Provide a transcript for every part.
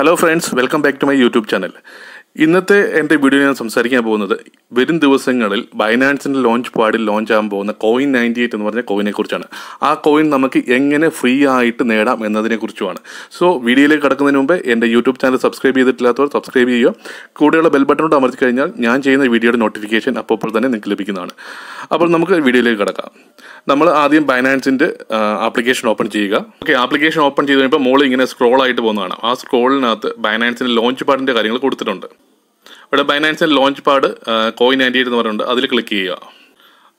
Hello friends, welcome back to my YouTube channel. ഇന്നത്തെ എൻ്റെ video ഞാൻ സംസാരിക്കാൻ പോകുന്നത് വരും ദിവസങ്ങളിൽ ബൈനാൻസിൻ്റെ ലോഞ്ച് പാടിൽ ലോഞ്ച് ആകാൻ പോകുന്ന കോയിൻ നയൻറ്റി എയ്റ്റ് എന്ന് പറഞ്ഞ കോയിനെ കുറിച്ചാണ് ആ കോയിൻ നമുക്ക് എങ്ങനെ ഫ്രീ ആയിട്ട് നേടാം എന്നതിനെ കുറിച്ചുമാണ് സോ വീഡിയോയിലേക്ക് കടക്കുന്നതിന് മുമ്പ് എൻ്റെ യൂട്യൂബ് ചാനൽ സബ്സ്ക്രൈബ് ചെയ്തിട്ടില്ലാത്തവർ സബ്സ്ക്രൈബ് ചെയ്യുക കൂടെയുള്ള ബെൽ ബട്ടണോട് അമർത്തി കഴിഞ്ഞാൽ ഞാൻ ചെയ്യുന്ന വീഡിയോയുടെ നോട്ടിഫിക്കേഷൻ അപ്പോൾ തന്നെ നിങ്ങൾക്ക് ലഭിക്കുന്നതാണ് അപ്പോൾ നമുക്ക് വീഡിയോയിലേക്ക് കടക്കാം നമ്മൾ ആദ്യം ബൈനാൻസിൻ്റെ ആപ്ലിക്കേഷൻ ഓപ്പൺ ചെയ്യുക ഓക്കെ ആപ്ലിക്കേഷൻ ഓപ്പൺ ചെയ്ത് കഴിഞ്ഞപ്പോൾ മോളിൽ ഇങ്ങനെ സ്ക്രോൾ ആയിട്ട് പോകുന്നതാണ് ആ സ്ക്രോളിനകത്ത് ബൈനാൻസിൻ്റെ ലോഞ്ച് പാടിൻ്റെ കാര്യങ്ങൾ കൊടുത്തിട്ടുണ്ട് ഇവിടെ ബൈനാൻസിൽ ലോഞ്ച് പാഡ് കോയിൻ നയൻറ്റി എന്ന് പറയുന്നുണ്ട് അതിൽ ക്ലിക്ക് ചെയ്യുക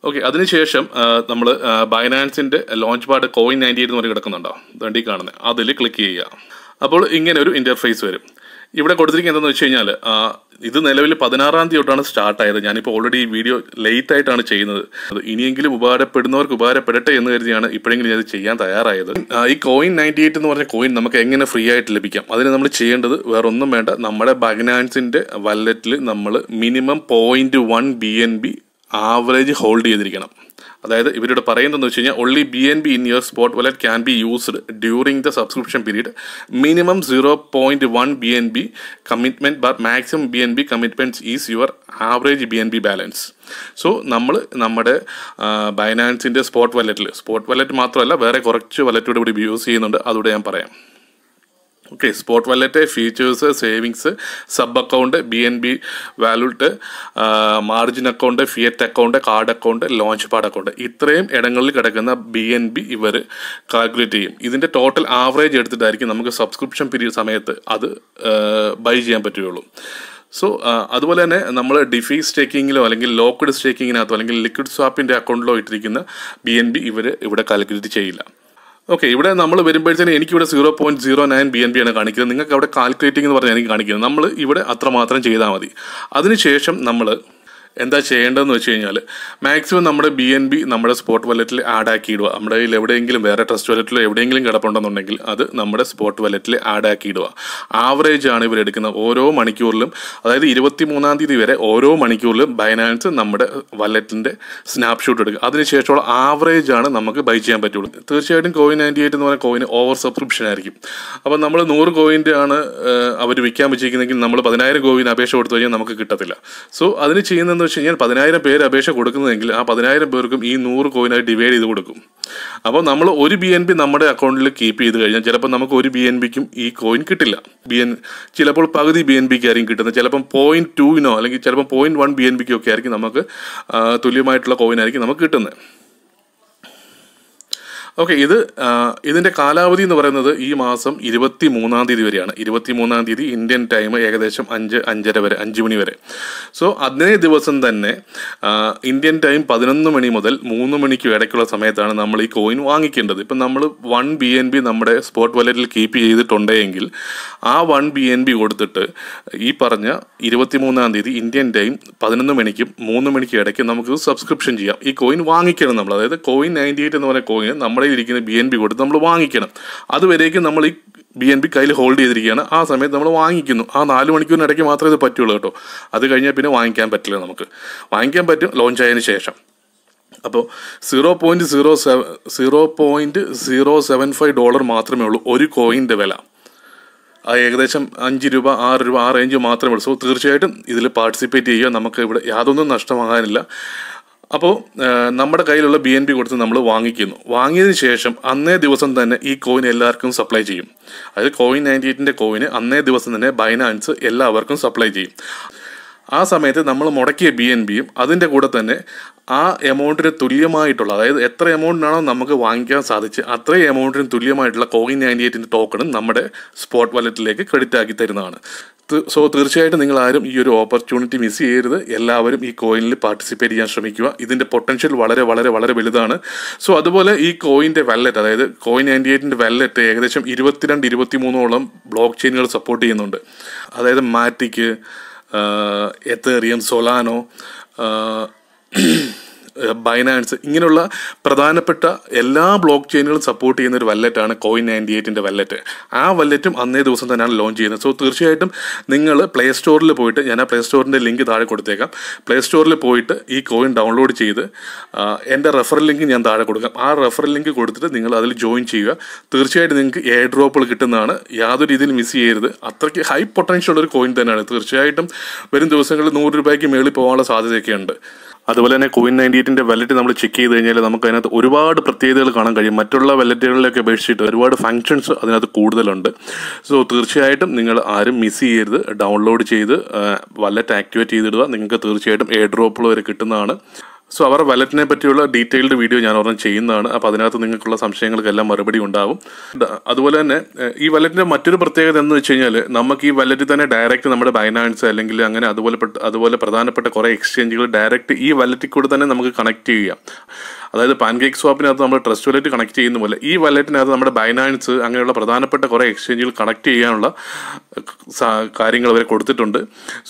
ഓക്കെ അതിനുശേഷം നമ്മൾ ബൈനാൻസിൻ്റെ ലോഞ്ച് പാഡ് കോയിൻ നയൻറ്റി എന്ന് പറഞ്ഞ് കിടക്കുന്നുണ്ടോ വണ്ടി കാണുന്നത് അതിൽ ക്ലിക്ക് ചെയ്യുക അപ്പോൾ ഇങ്ങനെ ഒരു ഇൻ്റർഫേസ് വരും ഇവിടെ കൊടുത്തിരിക്കുന്നത് എന്താണെന്ന് വെച്ച് കഴിഞ്ഞാൽ ഇത് നിലവിൽ പതിനാറാം തീയതി തൊട്ടാണ് സ്റ്റാർട്ട് ആയത് ഞാനിപ്പോൾ ഓൾറെഡി ഈ വീഡിയോ ലേറ്റ് ആയിട്ടാണ് ചെയ്യുന്നത് അത് ഇനിയെങ്കിലും ഉപകാരപ്പെടുന്നവർക്ക് ഉപകാരപ്പെടട്ടെ എന്ന് കരുതിയാണ് ഇപ്പോഴെങ്കിലും ഞാൻ ചെയ്യാൻ തയ്യാറായത് ഈ കോയിൻ നയൻറ്റി എയ്റ്റ് എന്ന് പറഞ്ഞ കോയിൻ നമുക്ക് എങ്ങനെ ഫ്രീ ആയിട്ട് ലഭിക്കാം അതിന് നമ്മൾ ചെയ്യേണ്ടത് വേറൊന്നും വേണ്ട നമ്മുടെ ബഗ്നാൻസിൻ്റെ വല്ലറ്റിൽ നമ്മൾ minimum point one B N B average hold ചെയ്തിരിക്കണം അതായത് ഇവരോട് പറയുന്നതെന്ന് വെച്ച് കഴിഞ്ഞാൽ only B N B in your spot wallet can be used during the subscription period minimum zero point one B N B commitment bar maximum B N B commitment is your average B N B balance so നമ്മൾ നമ്മുടെ ബൈനാൻസിന്റെ spot വലറ്റിൽ spot wallet മാത്രമല്ല വേറെ കുറച്ച് വലറ്റോടുകൂടി use ചെയ്യുന്നുണ്ട് അതുകൂടെ ഞാൻ പറയാം okay spot wallet features savings sub account B N B wallet margin account fiat account card account launch pad account ഇത്രയും ഇടങ്ങളിൽ കിടക്കുന്ന ബി എൻ ബി ഇവർ കാൽക്കുലേറ്റ് ചെയ്യും ഇതിൻ്റെ ടോട്ടൽ ആവറേജ് എടുത്തിട്ടായിരിക്കും നമുക്ക് സബ്സ്ക്രിപ്ഷൻ പീരീഡ് സമയത്ത് അത് ബൈ ചെയ്യാൻ പറ്റുകയുള്ളൂ സോ അതുപോലെ തന്നെ നമ്മൾ ഡിഫി സ്റ്റേക്കിങ്ങിലോ അല്ലെങ്കിൽ ലോക്ക്ഡ് സ്റ്റേക്കിങ്ങിനകത്തോ അല്ലെങ്കിൽ ലിക്വിഡ് സ്വാപ്പിൻ്റെ അക്കൗണ്ടിലോ ഇട്ടിരിക്കുന്ന ബി എൻ ബി ഇവർ ഇവിടെ കാൽക്കുലേറ്റ് ചെയ്യില്ല ഓക്കെ ഇവിടെ നമ്മൾ വരുമ്പോഴത്തേന് എനിക്കിവിടെ zero point zero nine B N P ആണ് കാണിക്കുന്നത് നിങ്ങൾക്ക് അവിടെ കാൽക്കുലേറ്റിംഗ് എന്ന് പറഞ്ഞാൽ എനിക്ക് കാണിക്കുന്നത് നമ്മൾ ഇവിടെ അത്രമാത്രം ചെയ്താൽ മതി അതിനുശേഷം നമ്മൾ എന്താ ചെയ്യേണ്ടതെന്ന് വെച്ച് കഴിഞ്ഞാൽ മാക്സിമം നമ്മുടെ ബി എൻ ബി നമ്മുടെ സ്പോട്ട് വലറ്റിൽ ആക്കി ഇടുക നമ്മുടെ കയ്യിൽ എവിടെയെങ്കിലും വേറെ ട്രസ്റ്റ് വലറ്റിലോ എവിടെയെങ്കിലും കിടപ്പുണ്ടെന്നുണ്ടെങ്കിൽ അത് നമ്മുടെ സ്പോട്ട് വലറ്റിൽ ആക്കി ഇടുക ആവറേജ് ആണ് ഇവർ എടുക്കുന്ന ഓരോ മണിക്കൂറിലും അതായത് ഇരുപത്തി മൂന്നാം തീയതി വരെ ഓരോ മണിക്കൂറിലും ബൈനാൻസ് നമ്മുടെ വലറ്റിൻ്റെ സ്നാപ്ഷോട്ട് എടുക്കുക അതിനുശേഷമുള്ള ആവറേജ് ആണ് നമുക്ക് ബൈ ചെയ്യാൻ പറ്റുള്ളൂ തീർച്ചയായിട്ടും കോയിൻ നയൻറ്റി എയ്റ്റ് എന്ന് പറയുന്ന കോയിൻ ഓവർ സബ്സ്ക്രിപ്ഷൻ ആയിരിക്കും അപ്പോൾ നമ്മൾ നൂറ് കോയിൻ്റെ ആണ് അവർ വിൽക്കാൻ വെച്ചിരിക്കുന്നതെങ്കിൽ നമ്മൾ പതിനായിരം കോയിൻ അപേക്ഷ കൊടുത്തു കഴിഞ്ഞാൽ നമുക്ക് കിട്ടത്തില്ല സോ അതിന് ചെയ്യുന്ന എന്ന് വെച്ച് കഴിഞ്ഞാൽ പതിനായിരം പേര് അപേക്ഷ കൊടുക്കുന്നതെങ്കിൽ ആ പതിനായിരം പേർക്കും ഈ നൂറ് കോയിനായി ഡിവൈഡ് ചെയ്ത് കൊടുക്കും അപ്പോൾ നമ്മൾ ഒരു ബി എൻ പി നമ്മുടെ അക്കൗണ്ടിൽ കീപ്പ് ചെയ്ത് കഴിഞ്ഞാൽ ചിലപ്പോൾ നമുക്ക് ഒരു ബി എൻ ബിക്കും ഈ കോയിൻ കിട്ടില്ല ബി എൻ ചിലപ്പോൾ പകുതി ബി എൻ ബിക്ക് ആയിരിക്കും കിട്ടുന്നത് ചിലപ്പം പോയിന്റ് ടുവിനോ അല്ലെങ്കിൽ ചിലപ്പോൾ പോയിന്റ് വൺ ബി എൻ ബിക്കോ ഒക്കെ ആയിരിക്കും നമുക്ക് തുല്യമായിട്ടുള്ള കോയിൻ ആയിരിക്കും നമുക്ക് കിട്ടുന്നത് ഓക്കെ ഇത് ഇതിൻ്റെ കാലാവധി എന്ന് പറയുന്നത് ഈ മാസം ഇരുപത്തി മൂന്നാം തീയതി വരെയാണ് ഇരുപത്തി മൂന്നാം തീയതി ഇന്ത്യൻ ടൈം ഏകദേശം അഞ്ച് അഞ്ചര വരെ അഞ്ച് മണി വരെ സോ അതേ ദിവസം തന്നെ ഇന്ത്യൻ ടൈം പതിനൊന്ന് മണി മുതൽ മൂന്ന് മണിക്ക് ഇടയ്ക്കുള്ള സമയത്താണ് നമ്മൾ ഈ കോയിൻ വാങ്ങിക്കേണ്ടത് ഇപ്പം നമ്മൾ വൺ ബി എൻ ബി നമ്മുടെ സ്പോട്ട് വാലറ്റിൽ കീപ്പ് ചെയ്തിട്ടുണ്ടെങ്കിൽ ആ വൺ ബി എൻ ബി കൊടുത്തിട്ട് ഈ പറഞ്ഞ മൂന്നാം തീയതി ഇന്ത്യൻ ടൈം പതിനൊന്ന് മണിക്കും മൂന്ന് മണിക്കും ഇടയ്ക്ക് നമുക്ക് സബ്സ്ക്രിപ്ഷൻ ചെയ്യാം ഈ കോയിൻ വാങ്ങിക്കണം നമ്മൾ അതായത് കോയിൻ നയൻറ്റി എയ്റ്റ് എന്ന് പറയുന്ന കോയിൻ നമ്മൾ നമ്മുടെ ഇരിക്കുന്ന ബി എൻ ബി കൊടുത്ത് നമ്മൾ വാങ്ങിക്കണം അതുവരേക്കും നമ്മൾ ഈ ബി എൻ ബി കയ്യിൽ ഹോൾഡ് ചെയ്തിരിക്കുകയാണ് ആ സമയത്ത് നമ്മൾ വാങ്ങിക്കുന്നു ആ നാല് മണിക്കൂറിനിടയ്ക്ക് മാത്രമേ ഇത് പറ്റുള്ളൂ കേട്ടോ അത് കഴിഞ്ഞാൽ പിന്നെ വാങ്ങിക്കാൻ പറ്റില്ല നമുക്ക് വാങ്ങിക്കാൻ പറ്റും ലോഞ്ച് ആയതിനു ശേഷം അപ്പോൾ zero point zero seven zero point zero seven five dollar മാത്രമേ ഉള്ളൂ ഒരു കോയിൻ്റെ വില ഏകദേശം അഞ്ച് രൂപ ആറ് രൂപ ആ റേഞ്ച് മാത്രമേ ഉള്ളൂ സോ തീർച്ചയായിട്ടും ഇതിൽ പാർട്ടിസിപ്പേറ്റ് ചെയ്യുക നമുക്ക് ഇവിടെ യാതൊന്നും നഷ്ടമാകാനില്ല അപ്പോൾ നമ്മുടെ കയ്യിലുള്ള ബി എൻ പി കൊടുത്ത് നമ്മൾ വാങ്ങിക്കുന്നു വാങ്ങിയതിന് ശേഷം അന്നേ ദിവസം തന്നെ ഈ കോയിൻ എല്ലാവർക്കും സപ്ലൈ ചെയ്യും അതായത് കോയിൻ നയൻറ്റി എയ്റ്റിൻ്റെ കോയിന് അന്നേ ദിവസം തന്നെ ബൈനാൻസ് എല്ലാവർക്കും സപ്ലൈ ചെയ്യും ആ സമയത്ത് നമ്മൾ മുടക്കിയ ബി എൻ ബിയും അതിൻ്റെ കൂടെ തന്നെ ആ എമൗണ്ടിന് തുല്യമായിട്ടുള്ള അതായത് എത്ര എമൗണ്ടിനാണോ നമുക്ക് വാങ്ങിക്കാൻ സാധിച്ച് അത്രയും എമൗണ്ടിന് തുല്യമായിട്ടുള്ള കോയിൻ നയൻറ്റി എയ്റ്റിൻ്റെ ടോക്കണും നമ്മുടെ സ്പോട്ട് വാലറ്റിലേക്ക് ക്രെഡിറ്റ് ആക്കി തരുന്നതാണ് സോ തീർച്ചയായിട്ടും നിങ്ങൾ ആരും ഈ ഒരു ഓപ്പർച്യൂണിറ്റി മിസ് ചെയ്യരുത് എല്ലാവരും ഈ കോയിനിൽ പാർട്ടിസിപ്പേറ്റ് ചെയ്യാൻ ശ്രമിക്കുക ഇതിൻ്റെ പൊട്ടൻഷ്യൽ വളരെ വളരെ വളരെ വലുതാണ് സോ അതുപോലെ ഈ കോയിൻ്റെ വല്ലറ്റ് അതായത് കോയിൻ നയൻറ്റി എയ്റ്റിൻ്റെ വല്ലറ്റ് ഏകദേശം ഇരുപത്തിരണ്ട് മൂന്നോളം ബ്ലോക്ക് ചെയിനുകൾ സപ്പോർട്ട് ചെയ്യുന്നുണ്ട് അതായത് മാറ്റിക്ക് Ethereum, Solano. ബൈനാൻസ് ഇങ്ങനെയുള്ള പ്രധാനപ്പെട്ട എല്ലാ ബ്ലോക്ക് ചെയിനുകളും സപ്പോർട്ട് ചെയ്യുന്ന ഒരു വല്ലറ്റാണ് കോയിൻ നയൻറ്റി എയ്റ്റിൻ്റെ വല്ലറ്റ് ആ വല്ലറ്റും അന്നേ ദിവസം തന്നെയാണ് ലോഞ്ച് ചെയ്യുന്നത് സോ തീർച്ചയായിട്ടും നിങ്ങൾ പ്ലേ സ്റ്റോറിൽ പോയിട്ട് ഞാൻ ആ പ്ലേ സ്റ്റോറിൻ്റെ ലിങ്ക് താഴെ കൊടുത്തേക്കാം പ്ലേ സ്റ്റോറിൽ പോയിട്ട് ഈ കോയിൻ ഡൗൺലോഡ് ചെയ്ത് എൻ്റെ റെഫറൽ ലിങ്ക് ഞാൻ താഴെ കൊടുക്കാം ആ റെഫറൽ ലിങ്ക് കൊടുത്തിട്ട് നിങ്ങൾ അതിൽ ജോയിൻ ചെയ്യുക തീർച്ചയായിട്ടും നിങ്ങൾക്ക് എയർ ഡ്രോപ്പുകൾ കിട്ടുന്നതാണ് യാതൊരു രീതിയിൽ മിസ് ചെയ്യരുത് അത്രയ്ക്ക് ഹൈ പൊട്ടൻഷ്യൽ ഉള്ള ഒരു കോയിൻ തന്നെയാണ് തീർച്ചയായിട്ടും വരും ദിവസങ്ങളിൽ നൂറ് രൂപയ്ക്ക് മേളിൽ പോകാനുള്ള സാധ്യതയൊക്കെയുണ്ട് അതുപോലെ തന്നെ കോവിൻ നയൻറ്റി എയ്റ്റിൻ്റെ വാലറ്റ് നമ്മൾ ചെക്ക് ചെയ്ത് കഴിഞ്ഞാൽ നമുക്ക് അതിനകത്ത് ഒരുപാട് പ്രത്യേകതകൾ കാണാൻ കഴിയും മറ്റുള്ള വാലറ്റുകളിലൊക്കെ അപേക്ഷിച്ചിട്ട് ഒരുപാട് ഫങ്ഷൻസ് അതിനകത്ത് കൂടുതലുണ്ട് സോ തീർച്ചയായിട്ടും നിങ്ങൾ ആരും മിസ് ചെയ്യരുത് ഡൗൺലോഡ് ചെയ്ത് വാലറ്റ് ആക്ടിവേറ്റ് ചെയ്തിടുക നിങ്ങൾക്ക് തീർച്ചയായിട്ടും എയർ ഡ്രോപ്പുകൾ വരെ കിട്ടുന്നതാണ് സോ അവരുടെ വലറ്റിനെ പറ്റിയുള്ള ഡീറ്റെയിൽഡ് വീഡിയോ ഞാൻ ഒരെണ്ണം ചെയ്യുന്നതാണ് അപ്പോൾ അതിനകത്ത് നിങ്ങൾക്കുള്ള സംശയങ്ങൾക്കെല്ലാം മറുപടി ഉണ്ടാവും അതുപോലെ തന്നെ ഈ വലറ്റിൻ്റെ മറ്റൊരു പ്രത്യേകത എന്ന് വെച്ച് കഴിഞ്ഞാൽ നമുക്ക് ഈ വലറ്റിൽ തന്നെ ഡയറക്റ്റ് നമ്മുടെ ബൈനാൻസ് അല്ലെങ്കിൽ അങ്ങനെ അതുപോലെ അതുപോലെ പ്രധാനപ്പെട്ട കുറേ എക്സ്ചേഞ്ചുകൾ ഡയറക്റ്റ് ഈ വലറ്റിൽ കൂടെ തന്നെ നമുക്ക് കണക്ട് ചെയ്യാം അതായത് പാൻകേക്ക് സ്വാപ്പിനകത്ത് നമ്മൾ ട്രസ്റ്റ് വാലറ്റ് കണക്ട് ചെയ്യുന്ന പോലെ ഈ വാലറ്റിനകത്ത് നമ്മുടെ ബൈനാൻസ് അങ്ങനെയുള്ള പ്രധാനപ്പെട്ട കുറേ എക്സ്ചേഞ്ചുകൾ കണക്ട് ചെയ്യാനുള്ള കാര്യങ്ങൾ അവരെ കൊടുത്തിട്ടുണ്ട്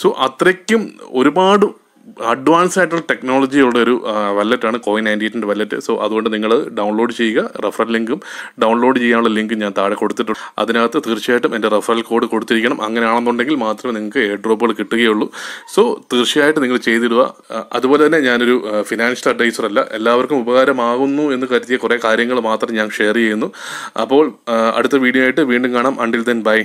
സോ അത്രയ്ക്കും ഒരുപാട് അഡ്വാൻസ് ആയിട്ടുള്ള ടെക്നോളജിയുള്ള ഒരു വല്ലറ്റാണ് കോയിൻ നയൻറ്റി എയ്റ്റിൻ്റെ വല്ലറ്റ് സോ അതുകൊണ്ട് നിങ്ങൾ ഡൗൺലോഡ് ചെയ്യുക റെഫറൽ ലിങ്കും ഡൗൺലോഡ് ചെയ്യാനുള്ള ലിങ്കും ഞാൻ താഴെ കൊടുത്തിട്ടുണ്ട് അതിനകത്ത് തീർച്ചയായിട്ടും എൻ്റെ റെഫറൽ കോഡ് കൊടുത്തിരിക്കണം അങ്ങനെയാണെന്നുണ്ടെങ്കിൽ മാത്രമേ നിങ്ങൾക്ക് എയർ ഡ്രോപ്പുകൾ കിട്ടുകയുള്ളൂ സോ തീർച്ചയായിട്ടും നിങ്ങൾ ചെയ്തിടുക അതുപോലെ തന്നെ ഞാനൊരു ഫിനാൻഷ്യൽ അഡ്വൈസർ അല്ല എല്ലാവർക്കും ഉപകാരമാകുന്നു എന്ന് കരുതിയ കുറേ കാര്യങ്ങൾ മാത്രം ഞാൻ ഷെയർ ചെയ്യുന്നു അപ്പോൾ അടുത്ത വീഡിയോ ആയിട്ട് വീണ്ടും കാണാം അണ്ടിൽ ദെൻ ബൈ